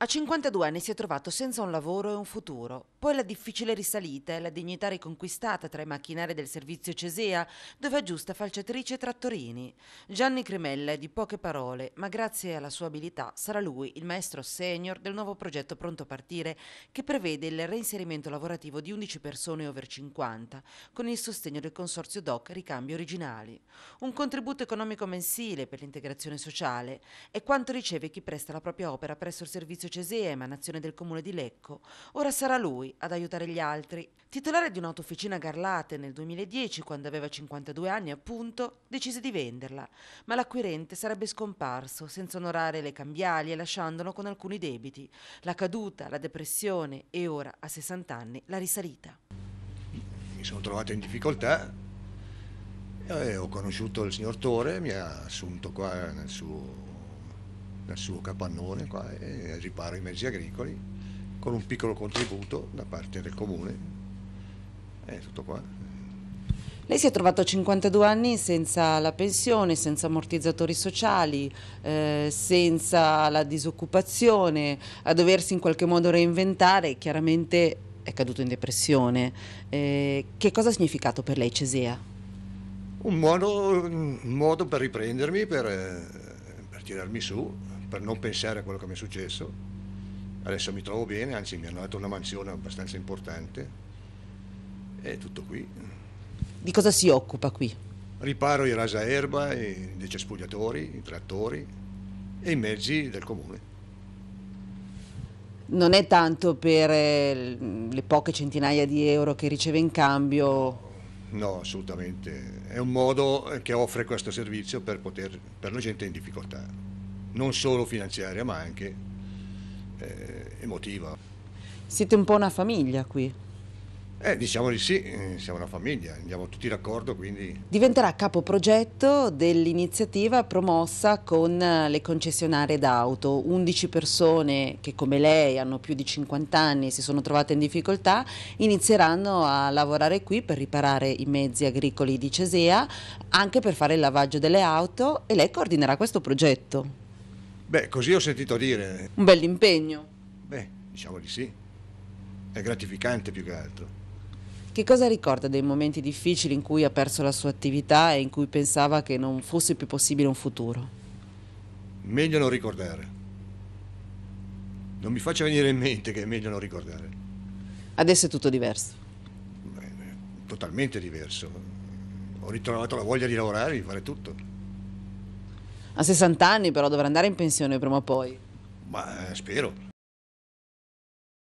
A 52 anni si è trovato senza un lavoro e un futuro, poi la difficile risalita e la dignità riconquistata tra i macchinari del servizio Cesea, dove aggiusta falciatrice e trattorini. Gianni Cremella è di poche parole, ma grazie alla sua abilità sarà lui il maestro senior del nuovo progetto Pronto a Partire, che prevede il reinserimento lavorativo di 11 persone over 50, con il sostegno del consorzio DOC Ricambi Originali. Un contributo economico mensile per l'integrazione sociale è quanto riceve chi presta la propria opera presso il servizio Cesea, emanazione del comune di Lecco. Ora sarà lui lui ad aiutare gli altri. Titolare di un'autofficina a Garlate nel 2010, quando aveva 52 anni appunto, decise di venderla, ma l'acquirente sarebbe scomparso senza onorare le cambiali e lasciandolo con alcuni debiti. La caduta, la depressione e ora, a 60 anni, la risalita. Mi sono trovato in difficoltà, e ho conosciuto il signor Tore, mi ha assunto qua nel suo, nel suo capannone qua, e riparo i mezzi agricoli con un piccolo contributo da parte del comune. È eh, tutto qua. Lei si è trovato a 52 anni senza la pensione, senza ammortizzatori sociali, eh, senza la disoccupazione, a doversi in qualche modo reinventare, chiaramente è caduto in depressione. Eh, che cosa ha significato per lei Cesea? Un modo, un modo per riprendermi, per, eh, per tirarmi su, per non pensare a quello che mi è successo Adesso mi trovo bene, anzi mi hanno dato una mansione abbastanza importante. È tutto qui. Di cosa si occupa qui? Riparo i rasaerba, i cespugliatori, i trattori e i mezzi del comune. Non è tanto per eh, le poche centinaia di euro che riceve in cambio? No, assolutamente. È un modo che offre questo servizio per, poter, per la gente in difficoltà, non solo finanziaria ma anche eh, emotiva. Siete un po' una famiglia qui? Eh, diciamo di sì, eh, siamo una famiglia, andiamo tutti d'accordo quindi... Diventerà progetto dell'iniziativa promossa con eh, le concessionarie d'auto, 11 persone che come lei hanno più di 50 anni e si sono trovate in difficoltà inizieranno a lavorare qui per riparare i mezzi agricoli di Cesea, anche per fare il lavaggio delle auto e lei coordinerà questo progetto. Beh, così ho sentito dire. Un bell'impegno. Beh, diciamo di sì. È gratificante più che altro. Che cosa ricorda dei momenti difficili in cui ha perso la sua attività e in cui pensava che non fosse più possibile un futuro? Meglio non ricordare. Non mi faccia venire in mente che è meglio non ricordare. Adesso è tutto diverso. Beh, totalmente diverso. Ho ritrovato la voglia di lavorare, di fare tutto. A 60 anni però dovrà andare in pensione prima o poi. Ma eh, spero.